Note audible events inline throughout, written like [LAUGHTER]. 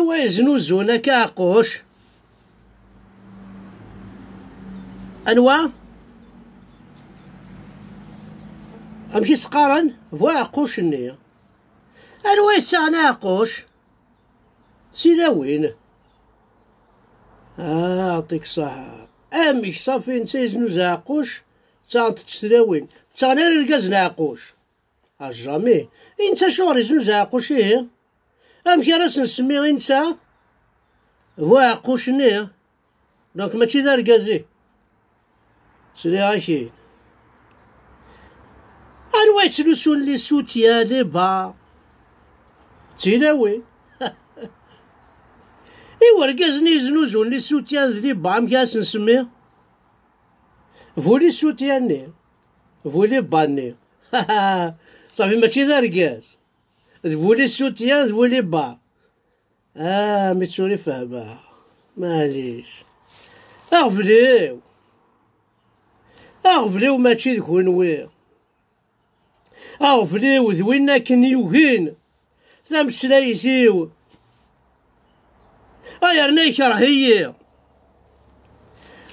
انوا زونا كاقوش انوا امشي سقارن فوا قوش النية انوا يتسعنا قوش اعطيك آه عطيك صحة امش صافي نسيز نزاقوش تانت تسلاوين تانا نلقا زناقوش اجامي انت شوري زنوزاقوش ايه أمشي راس نسمي غير نتا إنسا واعقوشني دونك ماشي ذا رقازي سري عايشين أنواع تلوسون لي سوتيا لي با تيلاوي ايوا رقازني يزنوزون لي سوتيا لي با راس نسميه فولي سوتيا ني فولي با ني صافي ماشي ذا رقاز تقولي سوتيان تقولي با اه ميتسوري فهمها معليش اغفليو اغفليو ماشي ذكونوي اغفليو ذوينا كن يوهين تمسلايتيو ايرنا يكرهي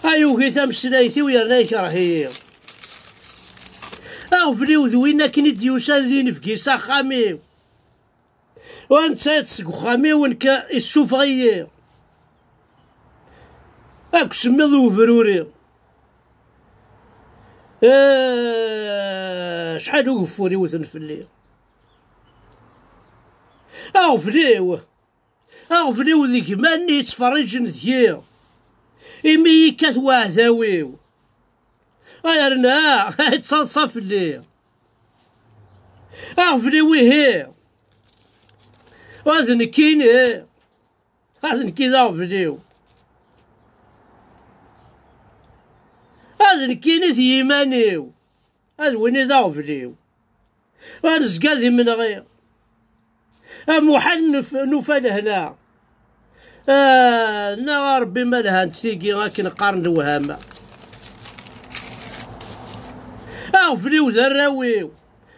ايوكي يا رناي كرهية اغفليو زوينا كن ديوسان ذي نفكي سخاميو وانت سق خامي ونكا السوفغيي اك سميض فروري اه شحال وقفوري وثن فلي اغفليو اغفليو ذيك ماني تفرج نتيا إمي يكات وعذاويو أيرنا [LAUGHS] تصنصف لي أغفلي ويهي هذا نكيني هذا نكي ذا فيديو هذا نكيني ذي مانيو هذا وين فيديو وارزق هذه من غير ام واحد نوفل هنا انا آه ربي مالها انت تيجي راك نقارن الوهامة اغفلي وزراوي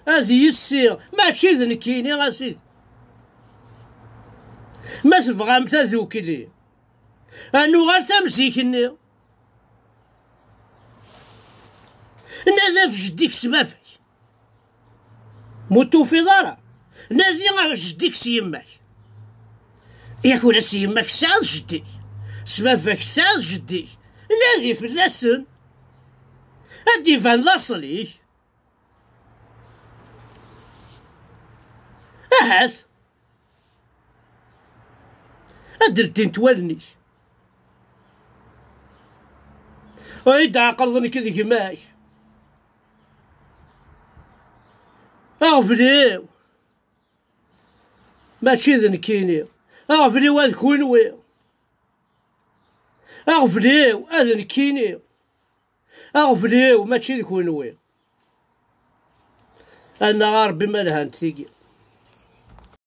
هذه السير ماشي ذنكيني غسيل ما تبغامت ذوكلي أنو غير تمزيك-ني في جديك سبافي موتو في دارا نادي جديك سيماك ياك ولا سيماك سال جدي سمافك سال جدي اللسن أدي فان لاصلي أهات درتين توالني ويد عقرضني كذي كماي اغفليو ماشي ذنكينيو اغفليو هذا كونويو اغفليو هذا نكينيو اغفليو ماشي ذكونويو انا ربي مالها لهانت